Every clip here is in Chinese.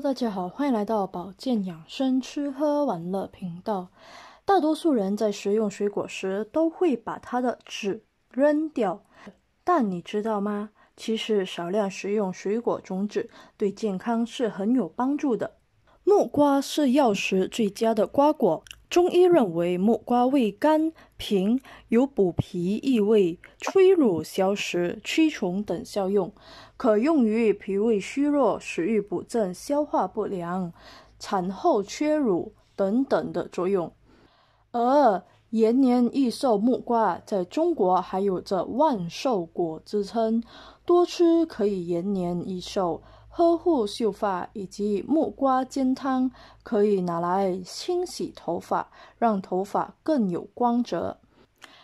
大家好，欢迎来到保健养生吃喝玩乐频道。大多数人在食用水果时都会把它的籽扔掉，但你知道吗？其实少量食用水果种子对健康是很有帮助的。木瓜是药食最佳的瓜果。中医认为，木瓜味甘平，有补脾益胃、催乳消食、驱虫等效用，可用于脾胃虚弱、食欲不振、消化不良、产后缺乳等等的作用，而。延年益寿，木瓜在中国还有着“万寿果”之称，多吃可以延年益寿，呵护秀发。以及木瓜煎汤可以拿来清洗头发，让头发更有光泽。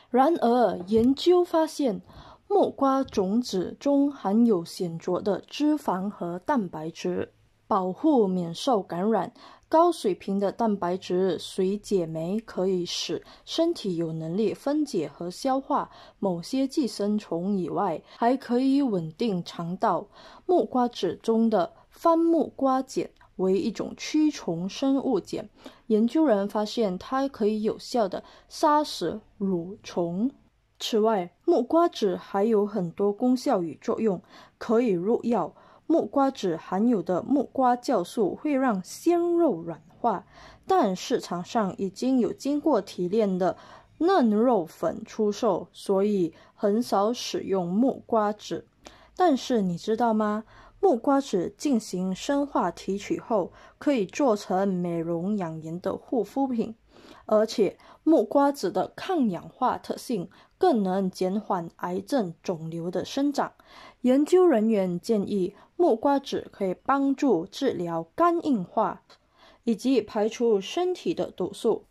然而，研究发现，木瓜种子中含有显著的脂肪和蛋白质，保护免受感染。高水平的蛋白质水解酶可以使身体有能力分解和消化某些寄生虫以外，还可以稳定肠道。木瓜籽中的番木瓜碱为一种驱虫生物碱，研究人发现它可以有效的杀死蠕虫。此外，木瓜籽还有很多功效与作用，可以入药。木瓜籽含有的木瓜酵素会让鲜肉软化，但市场上已经有经过提炼的嫩肉粉出售，所以很少使用木瓜籽。但是你知道吗？木瓜籽进行生化提取后，可以做成美容养颜的护肤品。而且木瓜籽的抗氧化特性更能减缓癌症肿瘤的生长。研究人员建议木瓜籽可以帮助治疗肝硬化，以及排除身体的毒素。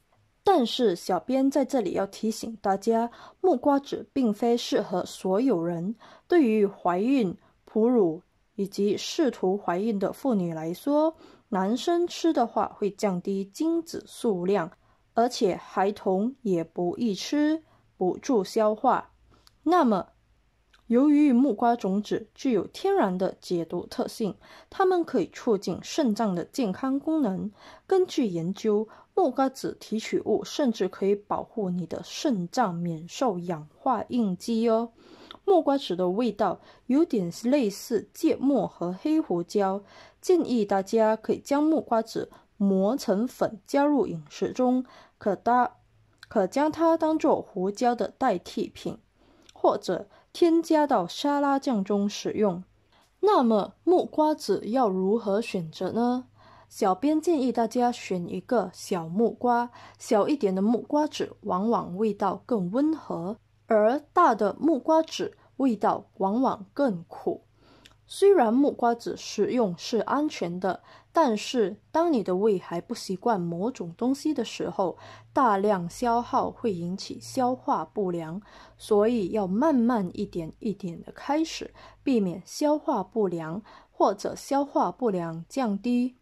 但是，小编在这里要提醒大家，木瓜籽并非适合所有人。对于怀孕、哺乳以及试图怀孕的妇女来说，男生吃的话会降低精子数量。而且孩童也不易吃，不助消化。那么，由于木瓜种子具有天然的解毒特性，它们可以促进肾脏的健康功能。根据研究，木瓜籽提取物甚至可以保护你的肾脏免受氧化应激哦。木瓜籽的味道有点类似芥末和黑胡椒，建议大家可以将木瓜籽磨成粉，加入饮食中。可搭，可将它当做胡椒的代替品，或者添加到沙拉酱中使用。那么木瓜籽要如何选择呢？小编建议大家选一个小木瓜，小一点的木瓜籽往往味道更温和，而大的木瓜籽味道往往更苦。虽然木瓜籽食用是安全的，但是当你的胃还不习惯某种东西的时候，大量消耗会引起消化不良，所以要慢慢一点一点的开始，避免消化不良或者消化不良降低。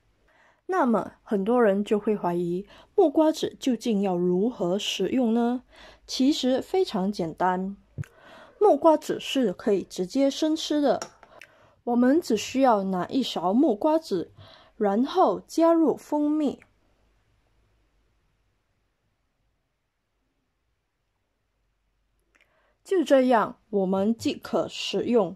那么很多人就会怀疑木瓜籽究竟要如何食用呢？其实非常简单，木瓜籽是可以直接生吃的。我们只需要拿一勺木瓜籽，然后加入蜂蜜。就这样，我们即可食用。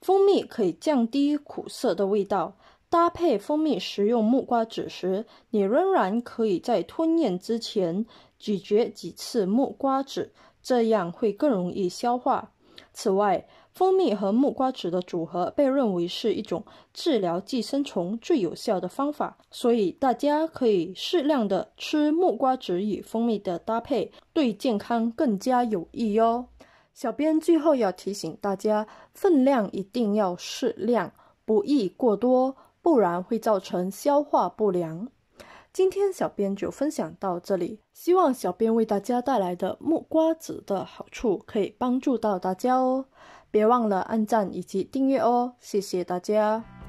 蜂蜜可以降低苦涩的味道。搭配蜂蜜食用木瓜籽时，你仍然可以在吞咽之前咀嚼几次木瓜籽，这样会更容易消化。此外，蜂蜜和木瓜籽的组合被认为是一种治疗寄生虫最有效的方法，所以大家可以适量的吃木瓜籽与蜂蜜的搭配，对健康更加有益哟。小编最后要提醒大家，分量一定要适量，不宜过多，不然会造成消化不良。今天小编就分享到这里，希望小编为大家带来的木瓜籽的好处可以帮助到大家哦！别忘了按赞以及订阅哦，谢谢大家！